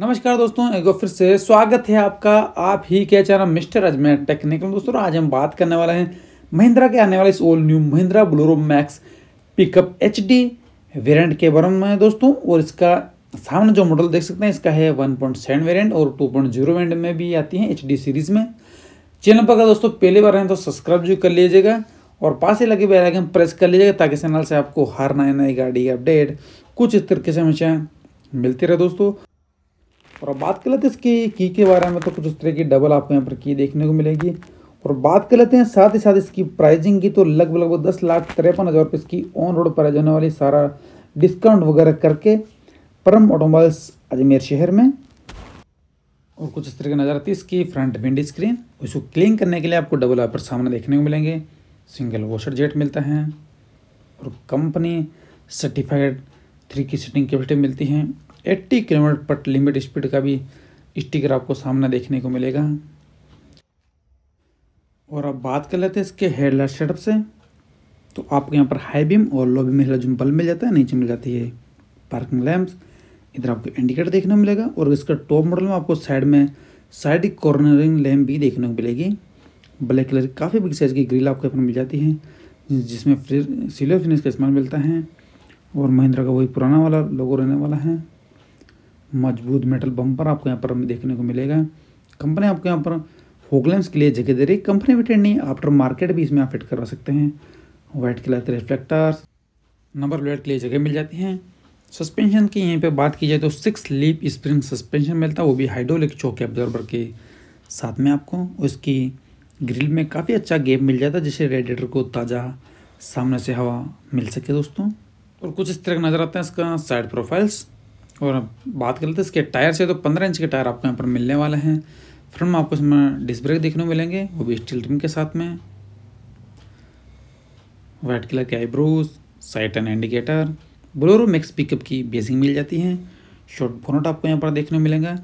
नमस्कार दोस्तों एक बार फिर से स्वागत है आपका आप ही चाह रहा मिस्टर अजमेर टेक्निकल दोस्तों आज हम बात करने वाले हैं महिंद्रा के आने वाले इस all new Mahindra Bolero max pickup H D variant के बारे में दोस्तों और इसका सामने जो मॉडल देख सकते हैं इसका है वन पॉइंट सेवन वेरियंट और टू पॉइंट जीरो वेरियंट में भी आती है एच डी सीरीज़ में चैनल पर अगर दोस्तों पहली बार हैं तो सब्सक्राइब जो कर लीजिएगा और पास ही लगे बेल प्रेस कर लीजिएगा ताकि चैनल से आपको हर नए नई गाड़ी की अपडेट कुछ इस तरीके से हमेशा मिलती रहे दोस्तों और अब बात कर लेते हैं इसकी की के बारे में तो कुछ उस तरह की डबल आपको यहाँ पर की देखने को मिलेगी और बात कर लेते हैं साथ ही साथ इसकी प्राइजिंग की तो लगभग लगभग दस लाख तिरपन हज़ार रुपये इसकी ऑन रोड पर जाने वाली सारा डिस्काउंट वगैरह करके परम ऑटोमोबाइल्स अजमेर शहर में और कुछ इस तरह की नज़र आती है इसकी फ्रंट विंड स्क्रीन इसको क्लीन करने के लिए आपको डबल आपर सामने देखने को मिलेंगे सिंगल वॉशर जेट मिलता है और कंपनी सर्टिफाइड थ्री की सीटिंग कैपेसिटी मिलती है 80 किलोमीटर पर लिमिट स्पीड का भी स्टिकर आपको सामना देखने को मिलेगा और अब बात कर लेते हैं इसके हेडलाइट सेटअप से तो आपको यहाँ पर हाई बीम और लो बीम हेडलाइट जो बल्ब मिल जाता है नीचे मिल जाती है पार्किंग लैम्प्स इधर आपको इंडिकेटर देखने को मिलेगा और इसका टॉप मॉडल में आपको साइड में साइड कॉर्नरिंग लैम्प भी देखने को मिलेगी ब्लैक कलर की काफ़ी बिग साइज़ की ग्रिल आपको यहाँ मिल जाती है जिसमें फिर सिल्वर फिनिश का इस्तेमाल मिलता है और महिंद्रा का वही पुराना वाला लोगो रहने वाला है मजबूत मेटल बम्पर आपको यहाँ पर देखने को मिलेगा कंपनी आपको यहाँ पर फोकलेंस के लिए जगह दे रही कंपनी वेटेड नहीं आफ्टर मार्केट भी इसमें आप फिट करवा सकते हैं व्हाइट कलर के रिफ्लेक्टर्स नंबर प्लेट के लिए जगह मिल जाती हैं सस्पेंशन की यहीं पे बात की जाए तो सिक्स लीप स्प्रिंग सस्पेंशन मिलता है वो भी हाइड्रोलिक चौक ऑब्जर्वर के साथ में आपको उसकी ग्रिल में काफ़ी अच्छा गेप मिल जाता है जिससे रेडिएटर को ताज़ा सामने से हवा मिल सके दोस्तों और कुछ इस तरह का नज़र आता है इसका साइड प्रोफाइल्स और अब बात कर लेते हैं इसके टायर से तो पंद्रह इंच के टायर आपको यहाँ पर मिलने वाले हैं फ्रंट में आपको इसमें डिस्क ब्रेक देखने को मिलेंगे वो भी स्टील रिम के साथ में वाइट कलर के eyebrows side and indicator Bolero max pickup की बेसिंग मिल जाती है शॉर्ट बोनट आपको यहाँ पर देखने को मिलेगा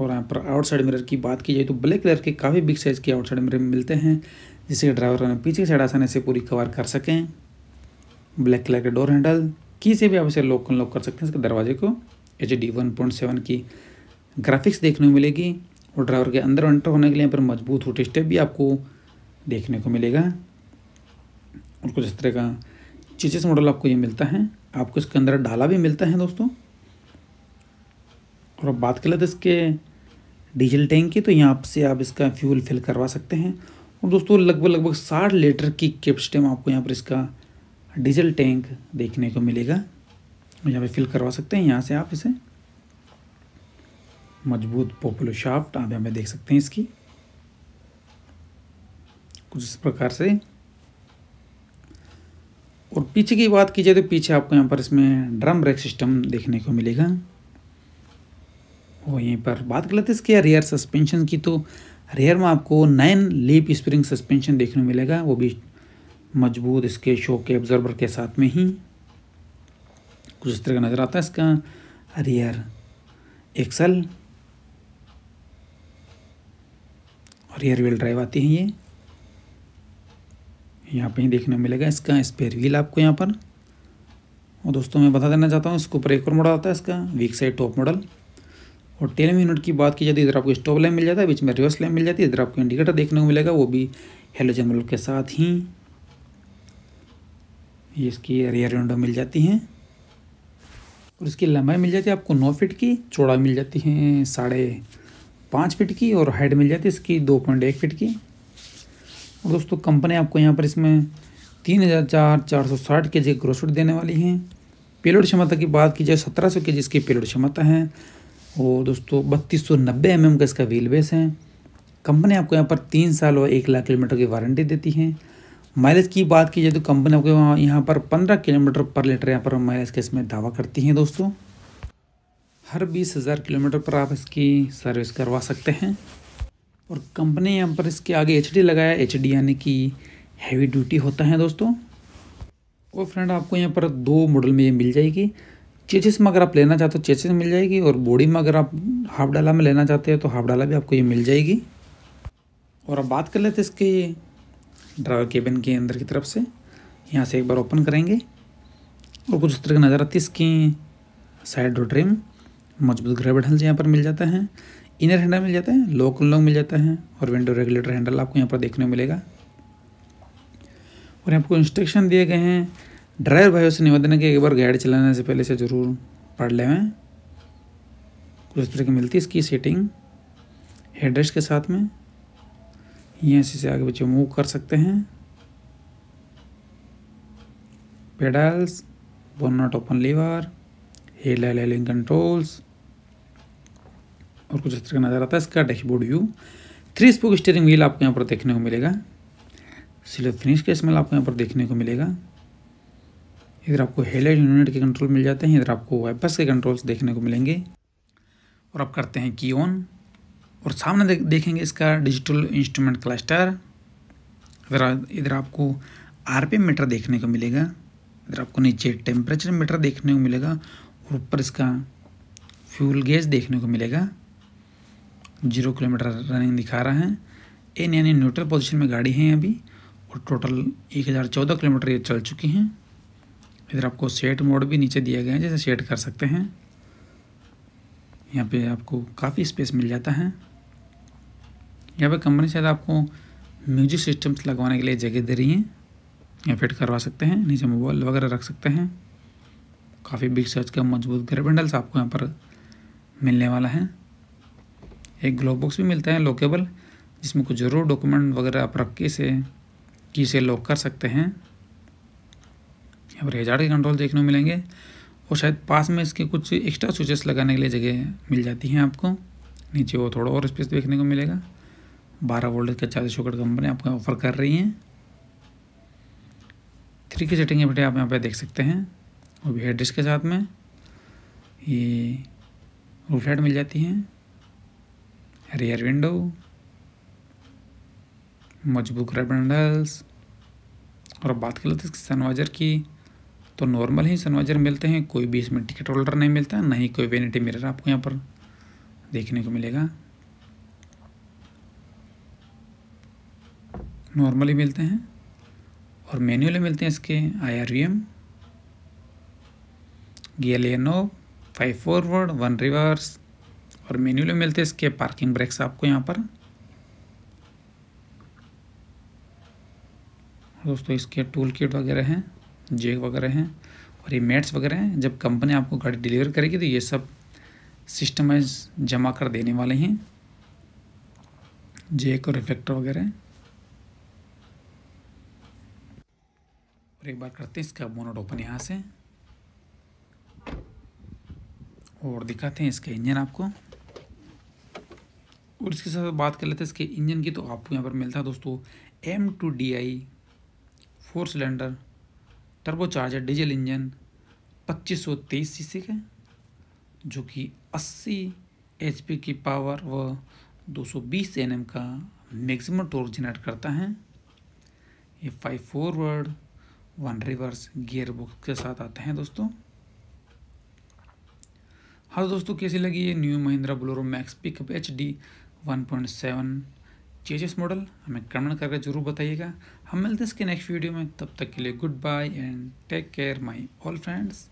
और यहाँ पर आउटसाइड मिरर की बात की जाए तो ब्लैक कलर के काफ़ी बिग साइज़ के आउटसाइड मिरर मिलते हैं जिससे ड्राइवर पीछे की साइड आसानी से पूरी कवर कर सकें ब्लैक कलर के डोर हैंडल की से भी आप इसे लॉक अनलॉक कर सकते हैं इसके दरवाजे को H D one point seven की ग्राफिक्स देखने को मिलेगी और ड्राइवर के अंदर एंटर होने के लिए यहाँ पर मजबूत हुट स्टेप भी आपको देखने को मिलेगा और कुछ इस तरह का चिचिस मॉडल आपको ये मिलता है आपको इसके अंदर डाला भी मिलता है दोस्तों और अब बात कर लेते इसके डीजल टैंक की तो यहाँ से आप इसका फ्यूल फिल करवा सकते हैं और दोस्तों लगभग लगभग साठ लीटर की कैपेसिटी आपको यहाँ पर इसका डीजल टैंक देखने को मिलेगा यहाँ पे फिल करवा सकते हैं यहाँ से आप इसे मजबूत पॉपुलर शाफ्ट आप यहाँ पे देख सकते हैं इसकी कुछ इस प्रकार से और पीछे की बात की जाए तो पीछे आपको यहाँ पर इसमें ड्रम ब्रेक सिस्टम देखने को मिलेगा और यहीं पर बात कर लेते हैं इसके रेयर सस्पेंशन की तो रेयर में आपको नाइन लीप स्प्रिंग सस्पेंशन देखने को मिलेगा वो भी मजबूत इसके शो के ऑब्जर्वर के साथ में ही कुछ इस तरह का नज़र आता है इसका रियर एक्सल और रियर व्हील ड्राइव आती है ये यहाँ पे ही देखने को मिलेगा इसका स्पेयर व्हील आपको यहाँ पर और दोस्तों मैं बता देना चाहता हूँ इसके ऊपर एक और मॉडल आता है इसका वीक साइड टॉप मॉडल और टेन यूनिट की बात की जाती है इधर आपको स्टॉप लैम्प मिल जाता है बीच में रिवर्स लैम्प मिल जाती है इधर आपको इंडिकेटर देखने को मिलेगा वो भी हेलोजन बल्ब के साथ ही ये इसकी रियर विंडो मिल जाती हैं और इसकी लंबाई मिल जाती है आपको नौ फिट की चौड़ा मिल जाती है साढ़े पाँच फिट की और हाइट मिल जाती है इसकी दो पॉइंट एक फिट की और दोस्तों कंपनी आपको यहाँ पर इसमें तीन हज़ार चार चार सौ साठ के जी ग्रोसुट देने वाली हैं पेलोड क्षमता की बात की जाए सत्रह सौ के जी इसकी पेलोड क्षमता है और दोस्तों बत्तीस सौ नब्बे एम mm एम का इसका व्हील बेस है कंपनी आपको यहाँ पर तीन साल और एक लाख किलोमीटर की वारंटी देती है माइलेज की बात की जाए तो कंपनी वहाँ यहाँ पर पंद्रह किलोमीटर पर लीटर यहाँ पर माइलेज का इसमें दावा करती हैं दोस्तों हर बीस हज़ार किलोमीटर पर आप इसकी सर्विस करवा सकते हैं और कंपनी यहाँ पर इसके आगे एच लगाया एच यानी कि हैवी ड्यूटी होता है दोस्तों और फ्रेंड आपको यहाँ पर दो मॉडल में ये मिल जाएगी चेचिस में अगर आप लेना चाहते हो चेचिस मिल जाएगी और बॉडी में अगर आप हाफ डाला में लेना चाहते हो तो हाफ डाला भी आपको ये मिल जाएगी और अब बात कर लेते इसके ड्राइवर केबिन के अंदर की तरफ से यहाँ से एक बार ओपन करेंगे और कुछ उस तरह की नज़र आती है इसकी साइड डोर ट्रिम मजबूत ग्रेवेड हल्स यहाँ पर मिल जाता है इनर हैंडल मिल जाता है लॉक अनलॉक मिल जाता है और विंडो रेगुलेटर हैंडल आपको यहाँ पर देखने को मिलेगा और आपको इंस्ट्रक्शन दिए गए हैं ड्राइवर भाइयों से निवेदन है कि एक बार गाड़ी चलाने से पहले से ज़रूर पढ़ लें कुछ उस तरह की मिलती है इसकी सीटिंग हेडरेस्ट के साथ में यहाँ से आगे बच्चे मूव कर सकते हैं pedals one not open lever हेल हेलिंग कंट्रोल्स और कुछ इस तरह का नज़र आता है इसका dashboard view three spoke steering wheel आपको यहाँ पर देखने को मिलेगा सिलो फिनिश का स्मेल आपको यहाँ पर देखने को मिलेगा इधर आपको हेलाइट यूनिट के कंट्रोल मिल जाते हैं इधर आपको वाइपर्स के कंट्रोल्स देखने को मिलेंगे और आप करते हैं की ऑन और सामने दे, देखेंगे इसका डिजिटल इंस्ट्रूमेंट क्लस्टर इधर इधर आपको आरपीएम मीटर देखने को मिलेगा इधर आपको नीचे टेम्परेचर मीटर देखने को मिलेगा और ऊपर इसका फ्यूल गेज देखने को मिलेगा जीरो किलोमीटर रनिंग दिखा रहा है एन यानी न्यूट्रल पोजिशन में गाड़ी है अभी और टोटल एक हज़ार चौदह किलोमीटर ये चल चुकी हैं इधर आपको सेट मोड भी नीचे दिया गया है जैसे सेट कर सकते हैं यहाँ पे आपको काफ़ी स्पेस मिल जाता है यहाँ पे कंपनी शायद आपको म्यूजिक सिस्टम्स लगवाने के लिए जगह दे रही है या फिट करवा सकते हैं नीचे मोबाइल वगैरह रख सकते हैं काफ़ी बिग साइज का मजबूत बंडल्स आपको यहाँ पर मिलने वाला है एक ग्लोव बॉक्स भी मिलता है लोकेबल जिसमें कुछ ज़रूर डॉक्यूमेंट वगैरह आप रख के से की से लॉक कर सकते हैं यहाँ पर हजार के कंट्रोल देखने को मिलेंगे और शायद पास में इसके कुछ एक्स्ट्रा स्विचेस लगाने के लिए जगह मिल जाती हैं आपको नीचे वो थोड़ा और स्पेस देखने को मिलेगा बारह वोल्ट का चार्जर शॉकेट कंपनी आपको ऑफर कर रही है थ्री की सेटिंग बेटे आप यहाँ पे देख सकते हैं और भी हेड के साथ में ये रूफ लाइट मिल जाती हैं रियर विंडो मजबूत रेबेंडल्स और बात कर लेते हैं सनवाइजर की तो नॉर्मल ही सनवाइजर मिलते हैं कोई भी इसमें टिकट होल्डर नहीं मिलता ना ही कोई वेनिटी मिरर आपको यहाँ पर देखने को मिलेगा नॉर्मली मिलते हैं और मैनुअली मिलते हैं इसके I R V M gear लेनो फाइव फॉरवर्ड वन रिवर्स और मैनुअली मिलते हैं इसके पार्किंग ब्रेक्स आपको यहाँ पर दोस्तों इसके टूल किट वगैरह हैं जेक वगैरह हैं और ये मेट्स वगैरह हैं जब कंपनी आपको गाड़ी डिलीवर करेगी तो ये सब सिस्टमाइज जमा कर देने वाले हैं जेक और रिफ्लेक्टर वगैरह और एक बार करते हैं इसका बोनट ओपन यहाँ से और दिखाते हैं इसका इंजन आपको और इसके साथ बात कर लेते हैं इसके इंजन की तो आपको यहाँ पर मिलता है दोस्तों M two D I four cylinder turbocharger diesel engine 2523 CC का जो कि 80 एचपी की पावर व 220 सौ का मैक्सिमम टोर्क जनरेट करता है ये five forward one reverse gear book के साथ आते हैं दोस्तों हाँ दोस्तों कैसी लगी ये new Mahindra Bolero max pickup H D one point seven chassis model हमें कमेंट करके जरूर बताइएगा हम मिलते हैं इसके नेक्स्ट वीडियो में तब तक के लिए good bye and take care my all friends